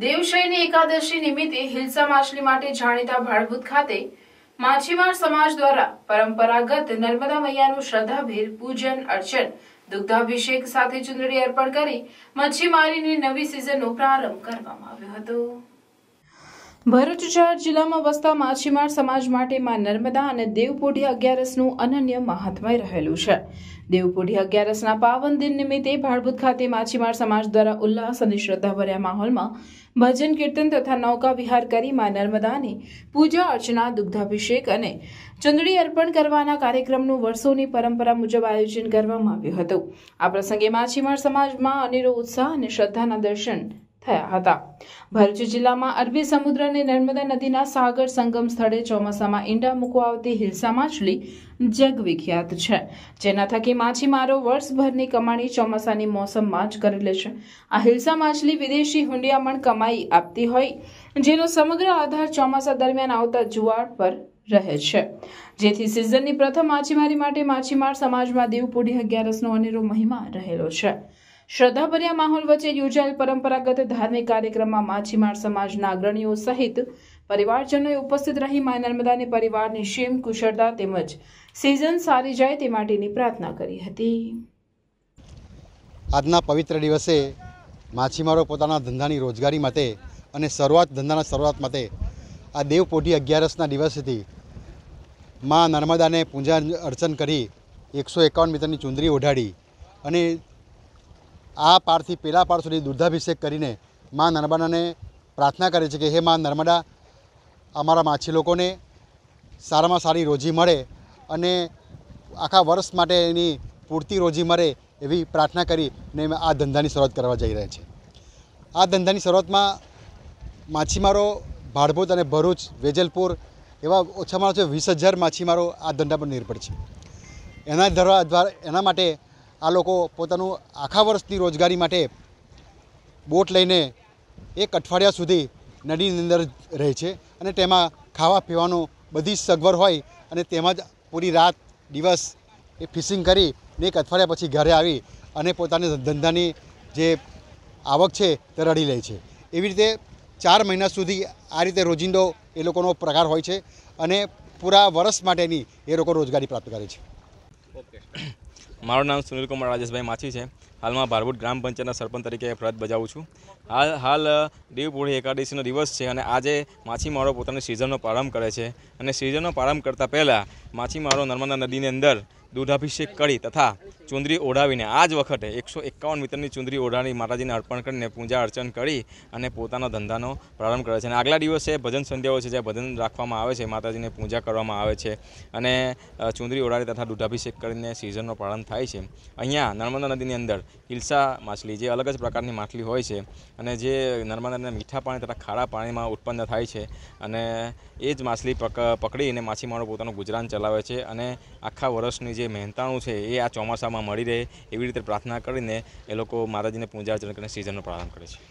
દેવશયની એકાદશી નિમિત્તે હિલસા માછલી માટે જાણીતા ભાડભૂત ખાતે માછીમાર સમાજ દ્વારા પરંપરાગત નર્મદા મૈયાનું શ્રદ્ધાભેર પૂજન અર્ચન દુગ્ધાભિષેક સાથે ચુંદડી અર્પણ કરી મચ્છીમારીની નવી સિઝનનો પ્રારંભ કરવામાં આવ્યો હતો ભરૂચ શહેર જિલ્લામાં વસતા માછીમાર સમાજ માટેમાં નર્મદા અને દેવપોઢી અગિયારસનું અનન્ય મહાત્મય રહેલું છે દેવપોઢી અગિયારસના પાવન દિન નિમિત્તે ભાડભૂત ખાતે માછીમાર સમાજ દ્વારા ઉલ્લાસ અને શ્રદ્ધાભર્યા માહોલમાં ભજન કીર્તન તથા નૌકા વિહાર કરી મા નર્મદાની પૂજા અર્ચના દુગ્ધાભિષેક અને ચુંદડી અર્પણ કરવાના કાર્યક્રમનું વર્ષોની પરંપરા મુજબ આયોજન કરવામાં આવ્યું હતું આ પ્રસંગે માછીમાર સમાજમાં અનેરો ઉત્સાહ અને શ્રદ્ધાના દર્શન થયા હતા ભરૂચ જિલ્લામાં અરબી સમુદ્ર અને નર્મદા નદીના સાગર સંગમ સ્થળે ચોમાસામાં ઈંડા મૂકવા આવતી હિલસા માછલી જગવિખ્યાત છે જેના થકી માછીમારો વર્ષભરની કમાણી ચોમાસાની મોસમમાં જ કરી લે છે આ હિલસા માછલી વિદેશી હુંડિયામણ કમાઈ આપતી હોય જેનો સમગ્ર આધાર ચોમાસા દરમિયાન આવતા જુવાર પર રહે છે જેથી સિઝનની પ્રથમ માછીમારી માટે માછીમાર સમાજમાં દેવપુડી અગિયારસનો અનેરો મહિમા રહેલો છે શ્રદ્ધાભર્યા માહોલ વચ્ચે યોજાયેલ પરંપરાગત ધાર્મિક કાર્યક્રમમાં માછીમાર સમાજના અગ્રણીઓ સહિત પરિવારજનોએ ઉપસ્થિત રહી મા નર્મદાની પરિવારની ક્ષેમ કુશળતા તેમજ સિઝન સારી જાય તે માટેની પ્રાર્થના કરી હતી આજના પવિત્ર દિવસે માછીમારો પોતાના ધંધાની રોજગારી માટે અને શરૂઆત ધંધાના શરૂઆત માટે આ દેવપોઢી અગિયારસના દિવસથી મા નર્મદાને પૂજા અર્ચન કરી એકસો એકાવન મીટરની ચુંદરી ઓઢાડી અને આ પારથી પેલા પાર સુધી દુર્ધાભિષેક કરીને મા નર્મદાને પ્રાર્થના કરે છે કે હે મા નર્મદા અમારા માછી લોકોને સારામાં સારી રોજી મળે અને આખા વર્ષ માટે એની પૂરતી રોજી મળે એવી પ્રાર્થના કરીને આ ધંધાની શરૂઆત કરવા જઈ રહ્યા છે આ ધંધાની શરૂઆતમાં માછીમારો ભાડભૂત અને ભરૂચ વેજલપુર એવા ઓછામાં ઓછા વીસ હજાર માછીમારો આ ધંધા પર નિર્ભર છે એના ધરવા એના માટે આ લોકો પોતાનું આખા વર્ષની રોજગારી માટે બોટ લઈને એક અઠવાડિયા સુધી નદીની અંદર રહે છે અને તેમાં ખાવા પીવાનું બધી જ સગવડ હોય અને તેમાં જ પૂરી રાત દિવસ એ ફિશિંગ કરી ને એક અઠવાડિયા પછી ઘરે આવી અને પોતાની ધંધાની જે આવક છે તે રડી લે છે એવી રીતે ચાર મહિના સુધી આ રીતે રોજિંદો એ લોકોનો પ્રકાર હોય છે અને પૂરા વર્ષ માટેની એ લોકો રોજગારી પ્રાપ્ત કરે છે મારું નામ સુનિલકુમાર રાજેશભાઈ માછી છે હાલમાં ભારવૂટ ગ્રામ પંચાયતના સરપંચ તરીકે ફરજ બજાવું છું હાલ હાલ દેવપુરી એકાદશીનો દિવસ છે અને આજે માછીમારો પોતાની સિઝનનો પ્રારંભ કરે છે અને સિઝનનો પ્રારંભ કરતાં પહેલાં માછીમારો નર્મદા નદીની અંદર દૂધાભિષેક કરી તથા ચુંદરી ઓઢાવીને આ જ વખતે એકસો એકાવન મીટરની ચુંદરી ઓઢાણી માતાજીને અર્પણ કરીને પૂજા અર્ચન કરી અને પોતાનો ધંધાનો પ્રારંભ કરે છે અને આગલા દિવસે ભજન સંધ્યાઓ છે જ્યાં ભજન રાખવામાં આવે છે માતાજીને પૂજા કરવામાં આવે છે અને ચુંદરી ઓઢાણી તથા દૂધાભિષેક કરીને સિઝનનો પ્રારંભ થાય છે અહીંયા નર્મદા નદીની અંદર હિલસા માછલી જે અલગ જ પ્રકારની માછલી હોય છે અને જે નર્મદા નર્મદાના મીઠા પાણી તથા ખારા પાણીમાં ઉત્પન્ન થાય છે અને એ જ માછલી પકડીને માછીમારો પોતાનું ગુજરાન ચલાવે છે અને આખા વર્ષની જે જે મહેનતાણું છે એ આ ચોમાસામાં મળી રહે એવી રીતે પ્રાર્થના કરીને એ લોકો માતાજીને પૂજા અર્ચના કરીને સિઝનનો પ્રારંભ કરે છે